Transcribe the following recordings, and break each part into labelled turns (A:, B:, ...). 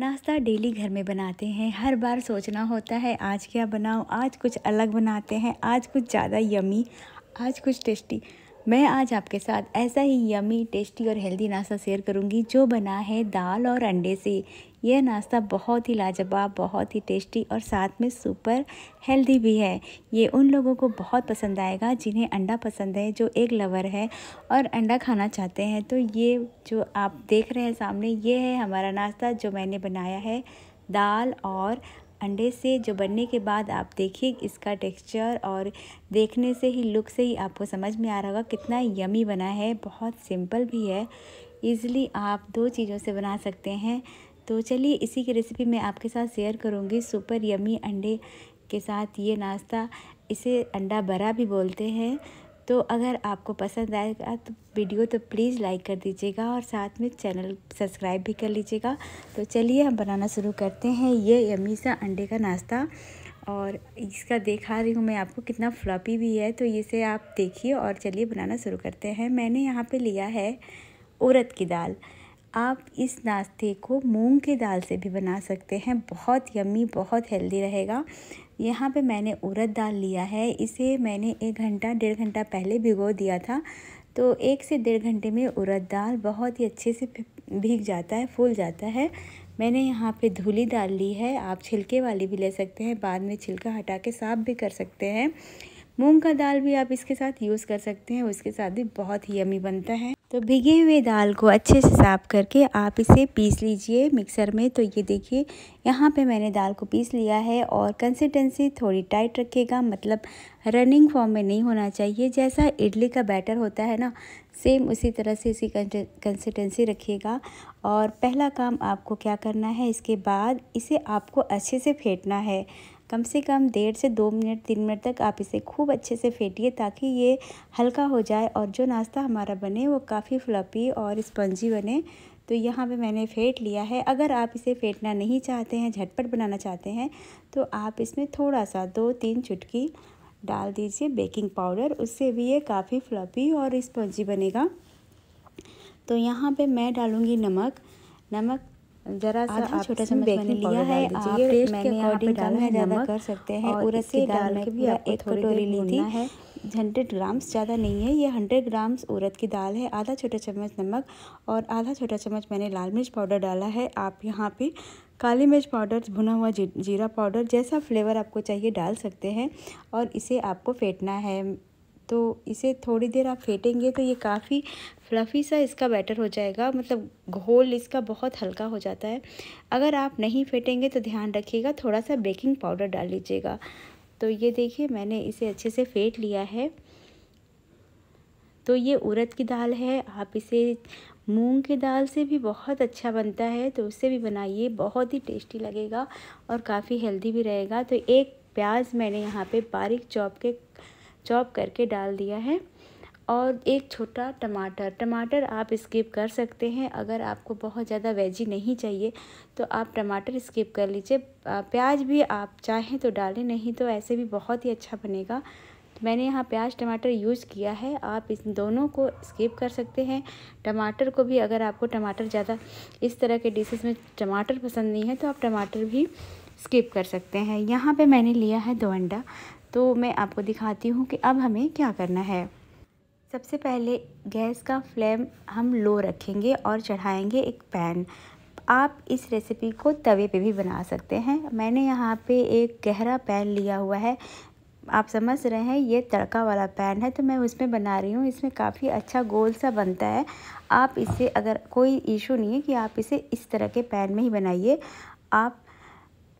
A: नाश्ता डेली घर में बनाते हैं हर बार सोचना होता है आज क्या बनाऊँ आज कुछ अलग बनाते हैं आज कुछ ज़्यादा यमी आज कुछ टेस्टी मैं आज आपके साथ ऐसा ही यमी टेस्टी और हेल्दी नाश्ता शेयर करूंगी जो बना है दाल और अंडे से यह नाश्ता बहुत ही लाजवाब बहुत ही टेस्टी और साथ में सुपर हेल्दी भी है ये उन लोगों को बहुत पसंद आएगा जिन्हें अंडा पसंद है जो एक लवर है और अंडा खाना चाहते हैं तो ये जो आप देख रहे हैं सामने ये है हमारा नाश्ता जो मैंने बनाया है दाल और अंडे से जो बनने के बाद आप देखिए इसका टेक्सचर और देखने से ही लुक से ही आपको समझ में आ रहा होगा कितना यमी बना है बहुत सिंपल भी है ईज़िली आप दो चीज़ों से बना सकते हैं तो चलिए इसी की रेसिपी मैं आपके साथ शेयर करूँगी सुपर यमी अंडे के साथ ये नाश्ता इसे अंडा बरा भी बोलते हैं तो अगर आपको पसंद आएगा तो वीडियो तो प्लीज़ लाइक कर दीजिएगा और साथ में चैनल सब्सक्राइब भी कर लीजिएगा तो चलिए हम बनाना शुरू करते हैं ये यमी सा अंडे का नाश्ता और इसका देखा रही हूँ मैं आपको कितना फ्लॉपी भी है तो इसे आप देखिए और चलिए बनाना शुरू करते हैं मैंने यहाँ पे लिया है उड़द की दाल आप इस नाश्ते को मूंग की दाल से भी बना सकते हैं बहुत यम्मी बहुत हेल्दी रहेगा यहाँ पे मैंने उड़द दाल लिया है इसे मैंने एक घंटा डेढ़ घंटा पहले भिगो दिया था तो एक से डेढ़ घंटे में उड़द दाल बहुत ही अच्छे से भीग जाता है फूल जाता है मैंने यहाँ पे धूली दाल ली है आप छिलके वाली भी ले सकते हैं बाद में छिलका हटा के साफ भी कर सकते हैं मूंग का दाल भी आप इसके साथ यूज़ कर सकते हैं उसके साथ भी बहुत ही यमी बनता है तो भिगे हुए दाल को अच्छे से साफ़ करके आप इसे पीस लीजिए मिक्सर में तो ये देखिए यहाँ पे मैंने दाल को पीस लिया है और कंसिस्टेंसी थोड़ी टाइट रखेगा मतलब रनिंग फॉर्म में नहीं होना चाहिए जैसा इडली का बैटर होता है ना सेम उसी तरह से इसी कंसिस्टेंसी रखिएगा और पहला काम आपको क्या करना है इसके बाद इसे आपको अच्छे से फेंटना है कम से कम डेढ़ से दो मिनट तीन मिनट तक आप इसे खूब अच्छे से फेंटिए ताकि ये हल्का हो जाए और जो नाश्ता हमारा बने वो काफ़ी फ्लपी और स्पंजी बने तो यहाँ पे मैंने फेंट लिया है अगर आप इसे फेंटना नहीं चाहते हैं झटपट बनाना चाहते हैं तो आप इसमें थोड़ा सा दो तीन चुटकी डाल दीजिए बेकिंग पाउडर उससे भी ये काफ़ी फ्लपी और स्पंजी बनेगा तो यहाँ पे मैं डालूँगी नमक नमक जरा सा आप छोटा चम्मच बेकिंग लिया है आप टेस्ट के अकॉर्डिंग डालना है ज़्यादा कर सकते हैं और की दाल में भी एक कटोरी ली थी है हंड्रेड ग्राम्स ज़्यादा नहीं है ये हंड्रेड ग्राम्स उड़द की दाल है आधा छोटा चम्मच नमक और आधा छोटा चम्मच मैंने लाल मिर्च पाउडर डाला है आप यहाँ पे काली मिर्च पाउडर भुना हुआ जी, जीरा पाउडर जैसा फ्लेवर आपको चाहिए डाल सकते हैं और इसे आपको फेंटना है तो इसे थोड़ी देर आप फेंटेंगे तो ये काफ़ी फ्लफ़ी सा इसका बैटर हो जाएगा मतलब घोल इसका बहुत हल्का हो जाता है अगर आप नहीं फेंटेंगे तो ध्यान रखिएगा थोड़ा सा बेकिंग पाउडर डाल लीजिएगा तो ये देखिए मैंने इसे अच्छे से फेंट लिया है तो ये उड़द की दाल है आप इसे मूंग की दाल से भी बहुत अच्छा बनता है तो उससे भी बनाइए बहुत ही टेस्टी लगेगा और काफ़ी हेल्दी भी रहेगा तो एक प्याज मैंने यहाँ पे बारीक चॉप के चॉप करके डाल दिया है और एक छोटा टमाटर टमाटर आप स्किप कर सकते हैं अगर आपको बहुत ज़्यादा वेजी नहीं चाहिए तो आप टमाटर स्किप कर लीजिए प्याज भी आप चाहें तो डालें नहीं तो ऐसे भी बहुत ही अच्छा बनेगा मैंने यहाँ प्याज टमाटर यूज़ किया है आप इस दोनों को स्किप कर सकते हैं टमाटर को भी अगर आपको टमाटर ज़्यादा इस तरह के डिशेज में टमाटर पसंद नहीं है तो आप टमाटर भी स्किप कर सकते हैं यहाँ पे मैंने लिया है दो अंडा तो मैं आपको दिखाती हूँ कि अब हमें क्या करना है सबसे पहले गैस का फ्लेम हम लो रखेंगे और चढ़ाएंगे एक पैन आप इस रेसिपी को तवे पे भी बना सकते हैं मैंने यहाँ पे एक गहरा पैन लिया हुआ है आप समझ रहे हैं ये तड़का वाला पैन है तो मैं उसमें बना रही हूँ इसमें काफ़ी अच्छा गोल सा बनता है आप इसे अगर कोई इशू नहीं है कि आप इसे इस तरह के पैन में ही बनाइए आप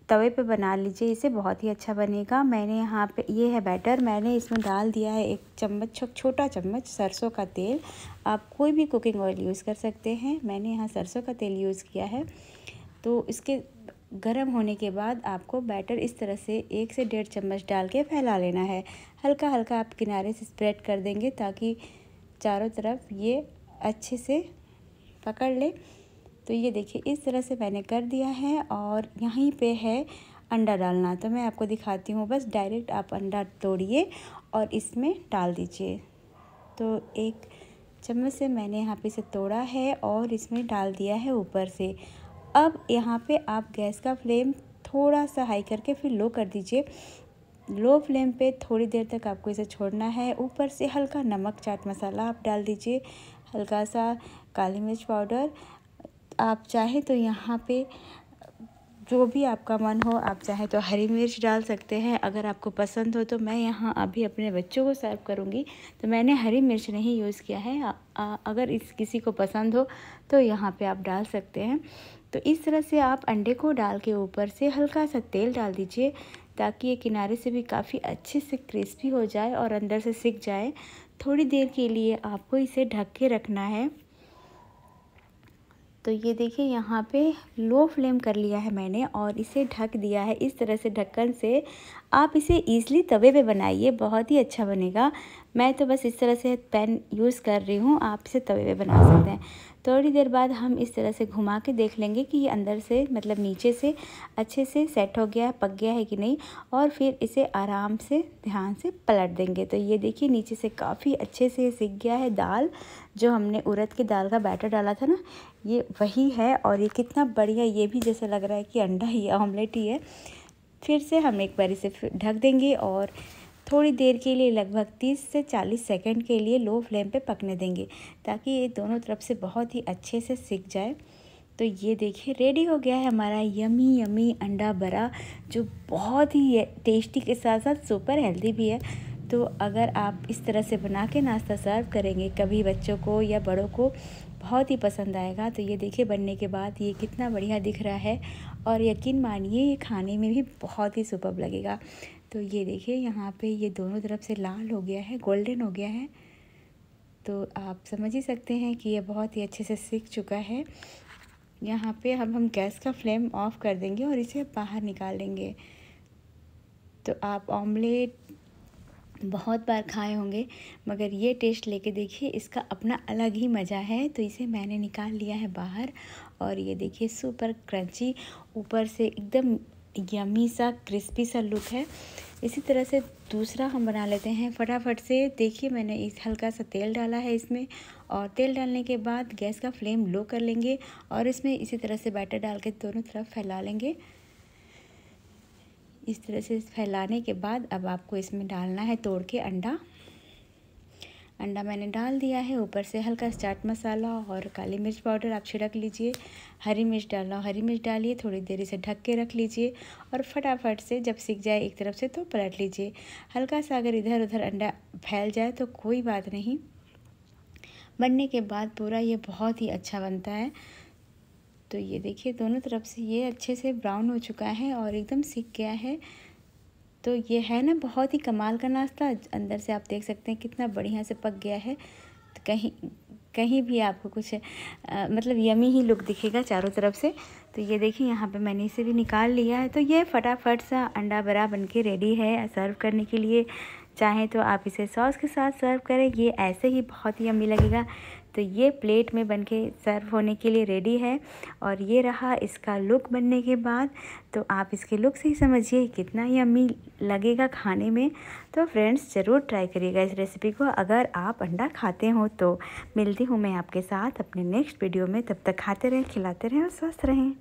A: तवे पे बना लीजिए इसे बहुत ही अच्छा बनेगा मैंने यहाँ पे ये है बैटर मैंने इसमें डाल दिया है एक चम्मच छोटा चम्मच सरसों का तेल आप कोई भी कुकिंग ऑयल यूज़ कर सकते हैं मैंने यहाँ सरसों का तेल यूज़ किया है तो इसके गर्म होने के बाद आपको बैटर इस तरह से एक से डेढ़ चम्मच डाल के फैला लेना है हल्का हल्का आप किनारे से स्प्रेड कर देंगे ताकि चारों तरफ ये अच्छे से पकड़ ले तो ये देखिए इस तरह से मैंने कर दिया है और यहीं पे है अंडा डालना तो मैं आपको दिखाती हूँ बस डायरेक्ट आप अंडा तोड़िए और इसमें डाल दीजिए तो एक चम्मच से मैंने यहाँ पे से तोड़ा है और इसमें डाल दिया है ऊपर से अब यहाँ पे आप गैस का फ्लेम थोड़ा सा हाई करके फिर लो कर दीजिए लो फ्लेम पे थोड़ी देर तक आपको इसे छोड़ना है ऊपर से हल्का नमक चाट मसाला आप डाल दीजिए हल्का सा काली मिर्च पाउडर आप चाहें तो यहाँ पे जो भी आपका मन हो आप चाहें तो हरी मिर्च डाल सकते हैं अगर आपको पसंद हो तो मैं यहाँ अभी अपने बच्चों को सर्व करूँगी तो मैंने हरी मिर्च नहीं यूज़ किया है आ, आ, अगर इस किसी को पसंद हो तो यहाँ पे आप डाल सकते हैं तो इस तरह से आप अंडे को डाल के ऊपर से हल्का सा तेल डाल दीजिए ताकि ये किनारे से भी काफ़ी अच्छे से क्रिस्पी हो जाए और अंदर से सिक जाए थोड़ी देर के लिए आपको इसे ढक के रखना है तो ये देखिए यहाँ पे लो फ्लेम कर लिया है मैंने और इसे ढक दिया है इस तरह से ढक्कन से आप इसे ईजली तवे पे बनाइए बहुत ही अच्छा बनेगा मैं तो बस इस तरह से पेन यूज़ कर रही हूँ आप इसे तवे पे बना सकते हैं थोड़ी देर बाद हम इस तरह से घुमा के देख लेंगे कि ये अंदर से मतलब नीचे से अच्छे से सेट हो गया है पक गया है कि नहीं और फिर इसे आराम से ध्यान से पलट देंगे तो ये देखिए नीचे से काफ़ी अच्छे से सीख गया है दाल जो हमने उड़द की दाल का बैटर डाला था ना ये वही है और ये कितना बढ़िया ये भी जैसे लग रहा है कि अंडा ही ऑमलेट ही है फिर से हम एक बार इसे ढक देंगे और थोड़ी देर के लिए लगभग 30 से 40 सेकंड के लिए लो फ्लेम पे पकने देंगे ताकि ये दोनों तरफ से बहुत ही अच्छे से सीख जाए तो ये देखिए रेडी हो गया है हमारा यमी यमी अंडा बरा जो बहुत ही टेस्टी के साथ साथ सुपर हेल्दी भी है तो अगर आप इस तरह से बना के नाश्ता सर्व करेंगे कभी बच्चों को या बड़ों को बहुत ही पसंद आएगा तो ये देखिए बनने के बाद ये कितना बढ़िया दिख रहा है और यकीन मानिए ये खाने में भी बहुत ही सुपर लगेगा तो ये देखिए यहाँ पे ये दोनों तरफ से लाल हो गया है गोल्डन हो गया है तो आप समझ ही सकते हैं कि ये बहुत ही अच्छे से सीख चुका है यहाँ पे हम हम गैस का फ्लेम ऑफ़ कर देंगे और इसे बाहर निकाल लेंगे तो आप ऑमलेट बहुत बार खाए होंगे मगर ये टेस्ट लेके देखिए इसका अपना अलग ही मज़ा है तो इसे मैंने निकाल लिया है बाहर और ये देखिए सुपर क्रंची ऊपर से एकदम यमी सा क्रिस्पी सा लुक है इसी तरह से दूसरा हम बना लेते हैं फटाफट से देखिए मैंने इस हल्का सा तेल डाला है इसमें और तेल डालने के बाद गैस का फ्लेम लो कर लेंगे और इसमें इसी तरह से बैटर डाल के दोनों तरफ फैला लेंगे इस तरह से फैलाने के बाद अब आपको इसमें डालना है तोड़ के अंडा अंडा मैंने डाल दिया है ऊपर से हल्का चाट मसाला और काली मिर्च पाउडर आप छिड़क लीजिए हरी मिर्च डालना हरी मिर्च डालिए थोड़ी देर से ढक के रख लीजिए और फटाफट से जब सीख जाए एक तरफ से तो पलट लीजिए हल्का सा अगर इधर उधर अंडा फैल जाए तो कोई बात नहीं बनने के बाद पूरा ये बहुत ही अच्छा बनता है तो ये देखिए दोनों तरफ से ये अच्छे से ब्राउन हो चुका है और एकदम सीख गया है तो ये है ना बहुत ही कमाल का नाश्ता अंदर से आप देख सकते हैं कितना बढ़िया से पक गया है तो कहीं कहीं भी आपको कुछ आ, मतलब यमी ही लुक दिखेगा चारों तरफ से तो ये देखिए यहाँ पे मैंने इसे भी निकाल लिया है तो ये फटाफट सा अंडा बरा बन के रेडी है सर्व करने के लिए चाहें तो आप इसे सॉस के साथ सर्व करें ये ऐसे ही बहुत ही यमी लगेगा तो ये प्लेट में बन के सर्व होने के लिए रेडी है और ये रहा इसका लुक बनने के बाद तो आप इसके लुक से ही समझिए कितना यम्मी लगेगा खाने में तो फ्रेंड्स ज़रूर ट्राई करिएगा इस रेसिपी को अगर आप अंडा खाते हो तो मिलती हूँ मैं आपके साथ अपने नेक्स्ट वीडियो में तब तक खाते रहें खिलाते रहें और स्वस्थ रहें